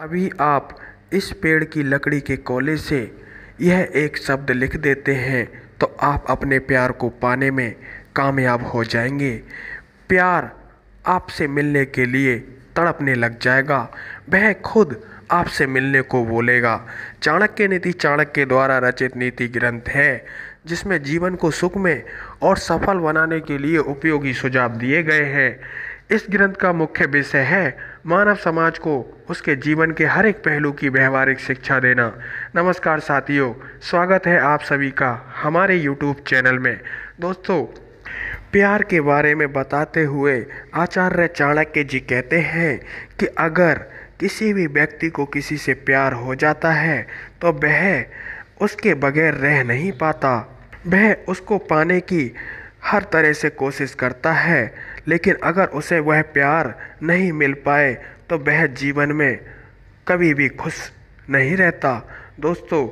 अभी आप इस पेड़ की लकड़ी के कोले से यह एक शब्द लिख देते हैं तो आप अपने प्यार को पाने में कामयाब हो जाएंगे प्यार आपसे मिलने के लिए तड़पने लग जाएगा वह खुद आपसे मिलने को बोलेगा चाणक्य नीति चाणक्य द्वारा रचित नीति ग्रंथ है जिसमें जीवन को सुख में और सफल बनाने के लिए उपयोगी सुझाव दिए गए हैं इस ग्रंथ का मुख्य विषय है मानव समाज को उसके जीवन के हर एक पहलू की व्यवहारिक शिक्षा देना नमस्कार साथियों स्वागत है आप सभी का हमारे YouTube चैनल में दोस्तों प्यार के बारे में बताते हुए आचार्य चाणक्य जी कहते हैं कि अगर किसी भी व्यक्ति को किसी से प्यार हो जाता है तो वह उसके बगैर रह नहीं पाता वह उसको पाने की हर तरह से कोशिश करता है लेकिन अगर उसे वह प्यार नहीं मिल पाए तो वह जीवन में कभी भी खुश नहीं रहता दोस्तों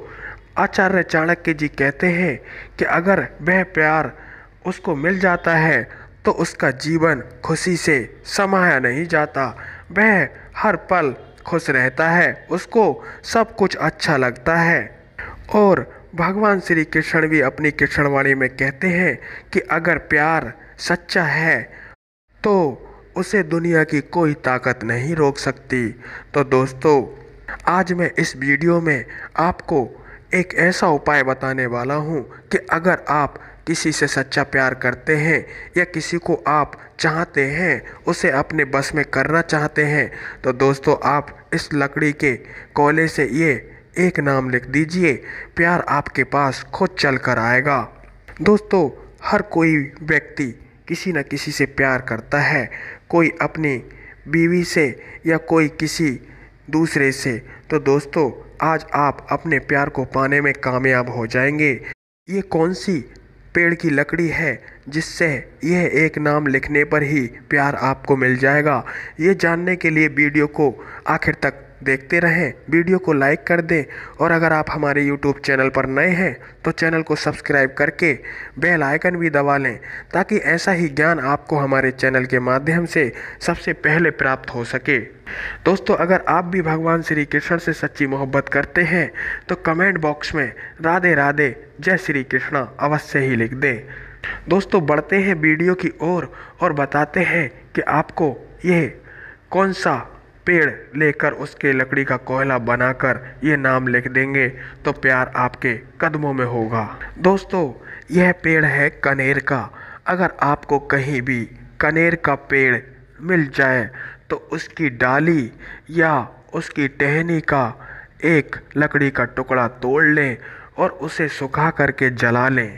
आचार्य चाणक्य जी कहते हैं कि अगर वह प्यार उसको मिल जाता है तो उसका जीवन खुशी से समाया नहीं जाता वह हर पल खुश रहता है उसको सब कुछ अच्छा लगता है और भगवान श्री कृष्ण भी अपनी कृष्णवाणी में कहते हैं कि अगर प्यार सच्चा है तो उसे दुनिया की कोई ताकत नहीं रोक सकती तो दोस्तों आज मैं इस वीडियो में आपको एक ऐसा उपाय बताने वाला हूँ कि अगर आप किसी से सच्चा प्यार करते हैं या किसी को आप चाहते हैं उसे अपने बस में करना चाहते हैं तो दोस्तों आप इस लकड़ी के कोले से ये एक नाम लिख दीजिए प्यार आपके पास खुद चल कर आएगा दोस्तों हर कोई व्यक्ति किसी न किसी से प्यार करता है कोई अपनी बीवी से या कोई किसी दूसरे से तो दोस्तों आज आप अपने प्यार को पाने में कामयाब हो जाएंगे ये कौन सी पेड़ की लकड़ी है जिससे यह एक नाम लिखने पर ही प्यार आपको मिल जाएगा ये जानने के लिए वीडियो को आखिर तक देखते रहें वीडियो को लाइक कर दें और अगर आप हमारे यूट्यूब चैनल पर नए हैं तो चैनल को सब्सक्राइब करके बेल आइकन भी दबा लें ताकि ऐसा ही ज्ञान आपको हमारे चैनल के माध्यम से सबसे पहले प्राप्त हो सके दोस्तों अगर आप भी भगवान श्री कृष्ण से सच्ची मोहब्बत करते हैं तो कमेंट बॉक्स में राधे राधे जय श्री कृष्णा अवश्य ही लिख दें दोस्तों बढ़ते हैं वीडियो की ओर और, और बताते हैं कि आपको यह कौन सा पेड़ लेकर उसके लकड़ी का कोयला बनाकर ये नाम लिख देंगे तो प्यार आपके कदमों में होगा दोस्तों यह पेड़ है कनेर का अगर आपको कहीं भी कनेर का पेड़ मिल जाए तो उसकी डाली या उसकी टहनी का एक लकड़ी का टुकड़ा तोड़ लें और उसे सुखा करके जला लें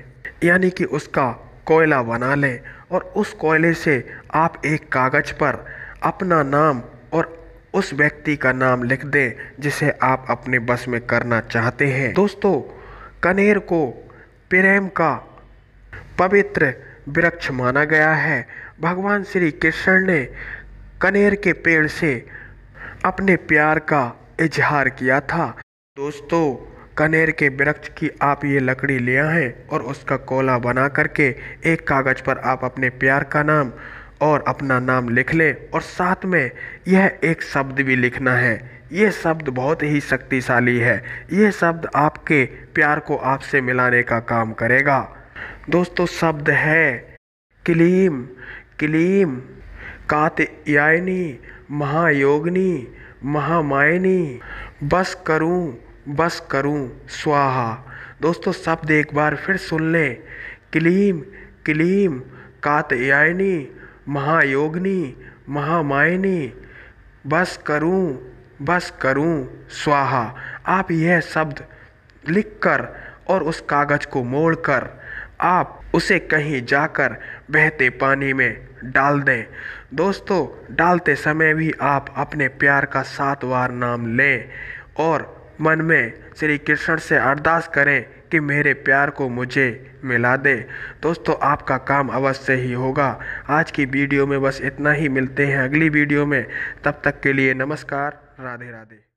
यानी कि उसका कोयला बना लें और उस कोयले से आप एक कागज़ पर अपना नाम और उस व्यक्ति का नाम लिख दें जिसे आप अपने बस में करना चाहते हैं दोस्तों कनेर को प्रेम का पवित्र वृक्ष माना गया है भगवान श्री कृष्ण ने कनेर के पेड़ से अपने प्यार का इजहार किया था दोस्तों कनेर के वृक्ष की आप ये लकड़ी ले आएँ और उसका कोला बना करके एक कागज़ पर आप अपने प्यार का नाम और अपना नाम लिख लें और साथ में यह एक शब्द भी लिखना है ये शब्द बहुत ही शक्तिशाली है ये शब्द आपके प्यार को आपसे मिलाने का काम करेगा दोस्तों शब्द है क्लीम क्लीम कात्यायनी महायोगनी महामायनी बस करूं बस करूं स्वाहा दोस्तों शब्द एक बार फिर सुन लें क्लीम क्लीम कात्यायनी महायोगिनी महामायनी बस करूँ बस करूँ स्वाहा आप यह शब्द लिखकर और उस कागज़ को मोड़कर आप उसे कहीं जाकर बहते पानी में डाल दें दोस्तों डालते समय भी आप अपने प्यार का सात बार नाम लें और मन में श्री कृष्ण से अरदास करें कि मेरे प्यार को मुझे मिला दे दोस्तों आपका काम अवश्य ही होगा आज की वीडियो में बस इतना ही मिलते हैं अगली वीडियो में तब तक के लिए नमस्कार राधे राधे